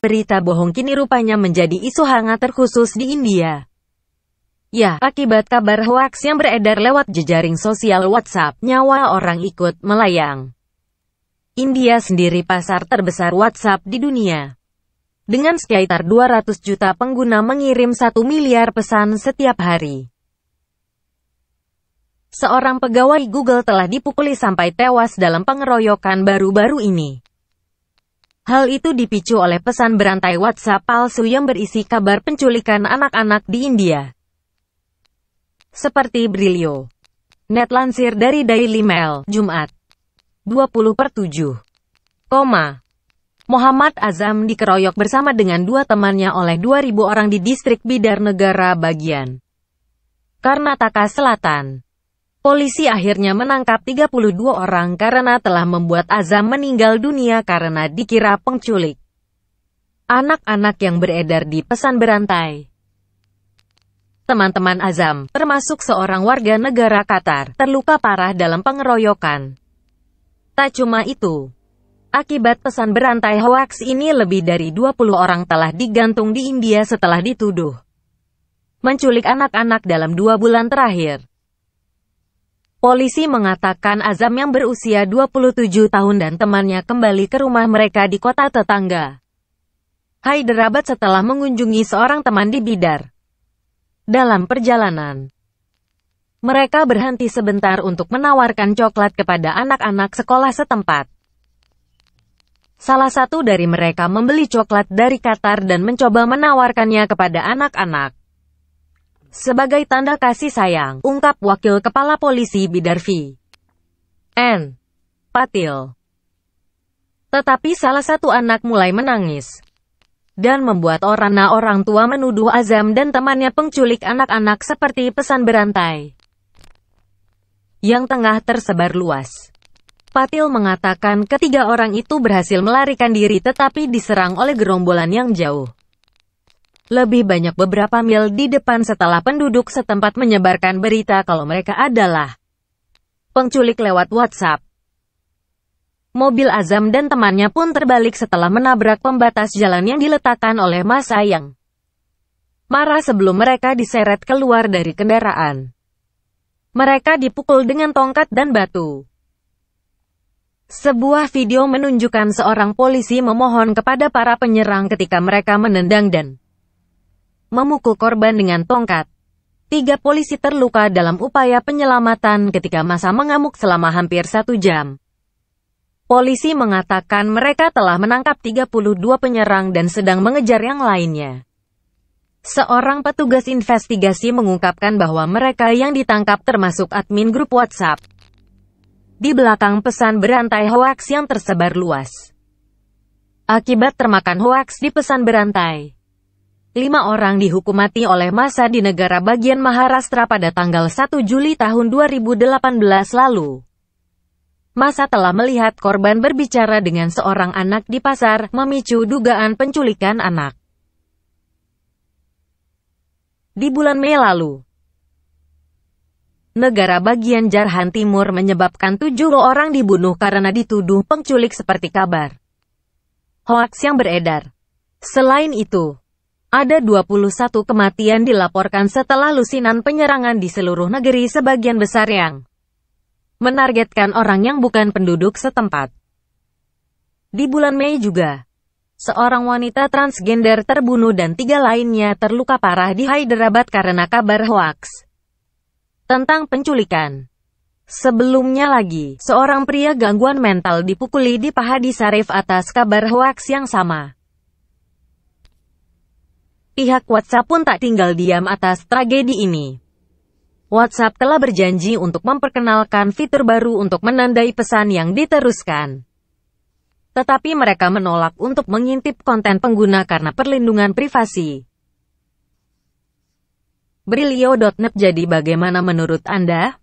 Berita bohong kini rupanya menjadi isu hangat terkhusus di India. Ya, akibat kabar hoaks yang beredar lewat jejaring sosial WhatsApp, nyawa orang ikut melayang. India sendiri pasar terbesar WhatsApp di dunia. Dengan sekitar 200 juta pengguna mengirim 1 miliar pesan setiap hari. Seorang pegawai Google telah dipukuli sampai tewas dalam pengeroyokan baru-baru ini. Hal itu dipicu oleh pesan berantai WhatsApp palsu yang berisi kabar penculikan anak-anak di India. Seperti Brilio. Net lansir dari Daily Mail, Jumat. 20 per 7. Koma. Muhammad Azam dikeroyok bersama dengan dua temannya oleh 2.000 orang di distrik Bidar Negara bagian Karnataka Selatan. Polisi akhirnya menangkap 32 orang karena telah membuat Azam meninggal dunia karena dikira penculik. Anak-anak yang beredar di pesan berantai. Teman-teman Azam, termasuk seorang warga negara Qatar, terluka parah dalam pengeroyokan. Tak cuma itu, akibat pesan berantai hoaks ini lebih dari 20 orang telah digantung di India setelah dituduh menculik anak-anak dalam dua bulan terakhir. Polisi mengatakan Azam yang berusia 27 tahun dan temannya kembali ke rumah mereka di kota tetangga. Hyderabad setelah mengunjungi seorang teman di Bidar. Dalam perjalanan, mereka berhenti sebentar untuk menawarkan coklat kepada anak-anak sekolah setempat. Salah satu dari mereka membeli coklat dari Qatar dan mencoba menawarkannya kepada anak-anak sebagai tanda kasih sayang, ungkap Wakil Kepala Polisi Bidarvi. N. Patil. Tetapi salah satu anak mulai menangis dan membuat orana nah, orang tua menuduh Azam dan temannya penculik anak-anak seperti pesan berantai yang tengah tersebar luas. Patil mengatakan ketiga orang itu berhasil melarikan diri tetapi diserang oleh gerombolan yang jauh lebih banyak beberapa mil di depan setelah penduduk setempat menyebarkan berita kalau mereka adalah penculik lewat WhatsApp. Mobil Azam dan temannya pun terbalik setelah menabrak pembatas jalan yang diletakkan oleh masa yang marah sebelum mereka diseret keluar dari kendaraan. Mereka dipukul dengan tongkat dan batu. Sebuah video menunjukkan seorang polisi memohon kepada para penyerang ketika mereka menendang dan memukul korban dengan tongkat. Tiga polisi terluka dalam upaya penyelamatan ketika masa mengamuk selama hampir satu jam. Polisi mengatakan mereka telah menangkap 32 penyerang dan sedang mengejar yang lainnya. Seorang petugas investigasi mengungkapkan bahwa mereka yang ditangkap termasuk admin grup WhatsApp. Di belakang pesan berantai hoaks yang tersebar luas. Akibat termakan hoaks di pesan berantai, Lima orang dihukum mati oleh massa di negara bagian Maharashtra pada tanggal 1 Juli tahun 2018 lalu. Masa telah melihat korban berbicara dengan seorang anak di pasar, memicu dugaan penculikan anak. Di bulan Mei lalu, negara bagian Jarhan Timur menyebabkan tujuh orang dibunuh karena dituduh penculik seperti kabar hoaks yang beredar. Selain itu, ada 21 kematian dilaporkan setelah lusinan penyerangan di seluruh negeri sebagian besar yang menargetkan orang yang bukan penduduk setempat. Di bulan Mei juga, seorang wanita transgender terbunuh dan tiga lainnya terluka parah di Hyderabad karena kabar hoaks tentang penculikan. Sebelumnya lagi, seorang pria gangguan mental dipukuli di paha di Sarif atas kabar hoaks yang sama. Pihak WhatsApp pun tak tinggal diam atas tragedi ini. WhatsApp telah berjanji untuk memperkenalkan fitur baru untuk menandai pesan yang diteruskan. Tetapi mereka menolak untuk mengintip konten pengguna karena perlindungan privasi. Brilio.net jadi bagaimana menurut Anda?